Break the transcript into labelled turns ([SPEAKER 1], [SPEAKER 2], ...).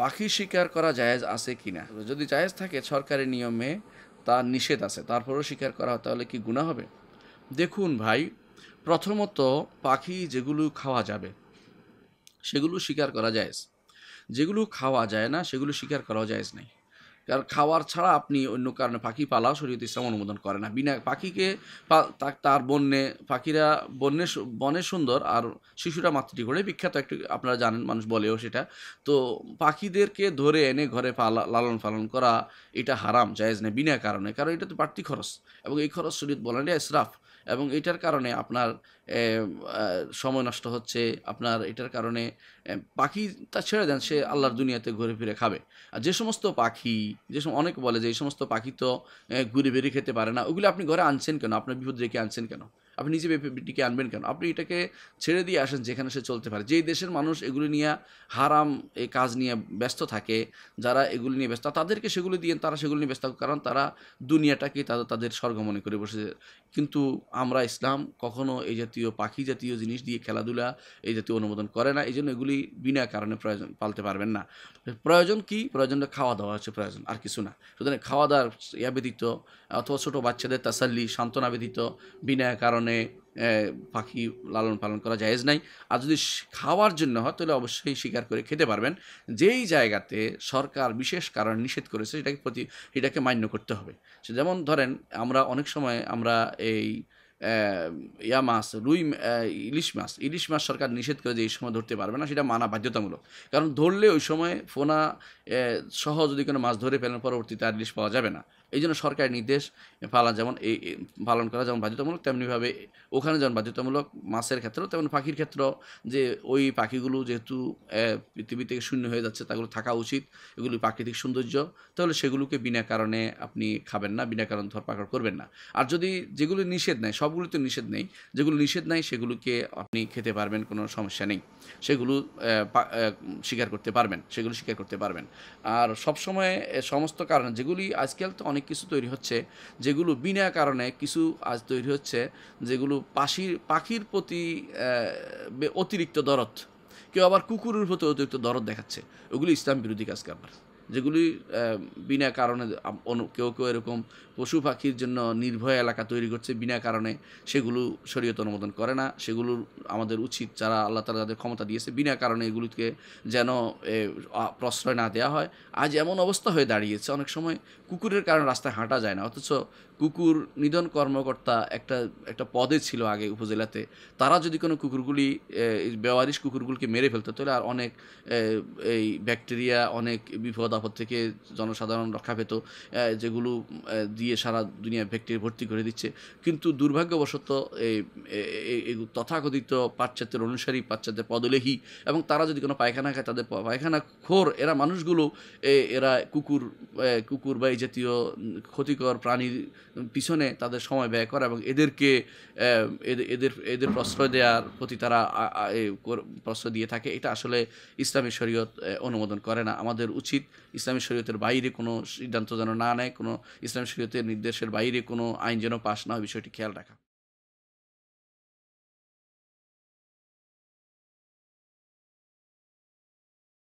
[SPEAKER 1] পাখি শিকার করা জায়েজ আছে কি না যদি জায়েজ থাকে সরকারি নিয়মে তার নিষেধ আছে তারপরেও শিকার করা হয় তাহলে কি গুণা হবে দেখুন ভাই প্রথমত পাখি যেগুলো খাওয়া যাবে সেগুলো শিকার করা জায়েজ যেগুলো খাওয়া যায় না সেগুলো শিকার করাও জায়েজ নাই কারণ খাওয়ার ছাড়া আপনি অন্য কারণে পাখি পালা শরীয়ত ইসলাম অনুমোদন করে না বিনা পাখিকে তার বন্যে পাখিরা বন্যে বনে সুন্দর আর শিশুরা মাতৃ করে বিখ্যাত একটি আপনারা জানেন মানুষ বলেও সেটা তো পাখিদেরকে ধরে এনে ঘরে পালা লালন পালন করা এটা হারাম জায়জ না বিনা কারণে কারণ এটা তো বাড়তি খরচ এবং এই খরচ শরীয়ত বলেন এটা ইসরাফ এবং এটার কারণে আপনার সময় নষ্ট হচ্ছে আপনার এটার কারণে পাখি তা ছেড়ে দেন সে আল্লাহর দুনিয়াতে ঘুরে ফিরে খাবে আর যে সমস্ত পাখি যে অনেক বলে যে এই সমস্ত পাখি তো ঘুরে বেরিয়ে খেতে পারে না ওগুলো আপনি ঘরে আনছেন কেন আপনার বিপদ রেখে আনছেন কেন আপনি নিজে ডেকে আনবেন কেন আপনি এটাকে ছেড়ে দিয়ে আসেন যেখানে সে চলতে পারে যেই দেশের মানুষ এগুলি নিয়ে হারাম এই কাজ নিয়ে ব্যস্ত থাকে যারা এগুলি নিয়ে ব্যস্ত তাদেরকে সেগুলি দিয়ে তারা সেগুলি নিয়ে ব্যস্ত কারণ তারা দুনিয়াটাকে তাদের তাদের স্বর্গ মনে করে বসেছে কিন্তু আমরা ইসলাম কখনও এই জাতীয় পাখি জাতীয় জিনিস দিয়ে খেলাধুলা এই জাতীয় অনুমোদন করে না এই জন্য এগুলি বিনা কারণে প্রয়োজন পালতে পারবেন না প্রয়োজন কি প্রয়োজনটা খাওয়া দাওয়া হচ্ছে প্রয়োজন আর কিছু না সুতরাং খাওয়া দাওয়ার ইয়া ব্যতীত অথবা ছোটো বাচ্চাদের তাসাল্লি সান্ত্বনা ব্যতীত বিনা কারণে পাখি লালন পালন করা জায়েজ নাই আর যদি খাওয়ার জন্য হয় তাহলে অবশ্যই স্বীকার করে খেতে পারবেন যেই জায়গাতে সরকার বিশেষ কারণ নিষেধ করেছে সেটাকে প্রতি এটাকে মান্য করতে হবে যেমন ধরেন আমরা অনেক সময় আমরা এই ইয়া মাছ রুই ইলিশ মাছ ইলিশ মাছ সরকার নিষেধ করে যে এই সময় ধরতে পারবে না সেটা মানা বাধ্যতামূলক কারণ ধরলে ওই সময় ফোনা সহ যদি কোনো মাছ ধরে ফেলেন পরবর্তীতে আর ইলিশ পাওয়া যাবে না এই জন্য সরকারের নির্দেশ পালন যেমন এই পালন করা যেমন বাধ্যতামূলক তেমনিভাবে ওখানে যেমন বাধ্যতামূলক মাছের ক্ষেত্রেও তেমন পাখির ক্ষেত্রেও যে ওই পাখিগুলো যেহেতু পৃথিবী থেকে শূন্য হয়ে যাচ্ছে তাগুলো থাকা উচিত এগুলি প্রাকৃতিক সৌন্দর্য তাহলে সেগুলোকে বিনা কারণে আপনি খাবেন না বিনা কারণ ধরপাকড় করবেন না আর যদি যেগুলো নিষেধ নেয় সবগুলি তো নিষেধ নেই যেগুলো নিষেধ নেয় সেগুলোকে আপনি খেতে পারবেন কোনো সমস্যা নেই সেগুলো স্বীকার করতে পারবেন সেগুলো স্বীকার করতে পারবেন আর সবসময় সমস্ত কারণ যেগুলি আজকাল তো অনেক অনেক কিছু তৈরি হচ্ছে যেগুলো বিনা কারণে কিছু আজ তৈরি হচ্ছে যেগুলো পাখির পাখির প্রতি অতিরিক্ত দরদ কেউ আবার কুকুরের প্রতি অতিরিক্ত দরদ দেখাচ্ছে ওগুলো ইসলাম বিরোধী কাজ করবার যেগুলি বিনা কারণে কেউ কেউ এরকম পশু পাখির জন্য নির্ভয় এলাকা তৈরি করছে বিনা কারণে সেগুলো শরীয়ত অনুমোদন করে না সেগুলোর আমাদের উচিত যারা আল্লাহ তালা যাদের ক্ষমতা দিয়েছে বিনা কারণে এগুলিকে যেন প্রশ্রয় না দেওয়া হয় আজ এমন অবস্থা হয়ে দাঁড়িয়েছে অনেক সময় কুকুরের কারণে রাস্তায় হাঁটা যায় না অথচ কুকুর নিধন কর্মকর্তা একটা একটা পদে ছিল আগে উপজেলাতে তারা যদি কোনো কুকুরগুলি ব্যবহারিস কুকুরগুলিকে মেরে ফেলতো তাহলে আর অনেক এই ব্যাকটেরিয়া অনেক বিপদ আলাপত থেকে জনসাধারণ রক্ষা পেত যেগুলো দিয়ে সারা দুনিয়া ভেক্টরি ভর্তি করে দিচ্ছে কিন্তু দুর্ভাগ্যবশত এই তথাকথিত পাশ্চাত্যের অনুসারী পাশ্চাত্যের পদলেহী এবং তারা যদি কোনো পায়খানা খায় তাদের পায়খানা খোর এরা মানুষগুলো এরা কুকুর কুকুর বা এই জাতীয় ক্ষতিকর প্রাণীর পিছনে তাদের সময় ব্যয় করে এবং এদেরকে এদের এদের প্রশ্রয় দেওয়ার প্রতি তারা প্রশ্রয় দিয়ে থাকে এটা আসলে ইসলামী শরীয়ত অনুমোদন করে না আমাদের উচিত ইসলামী শরীয়তের বাইরে কোনো সিদ্ধান্ত যেন না নেয় কোনো ইসলামী শরীয়তের নির্দেশের বাইরে কোনো আইন যেন পাশ না হয় বিষয়টি খেয়াল রাখা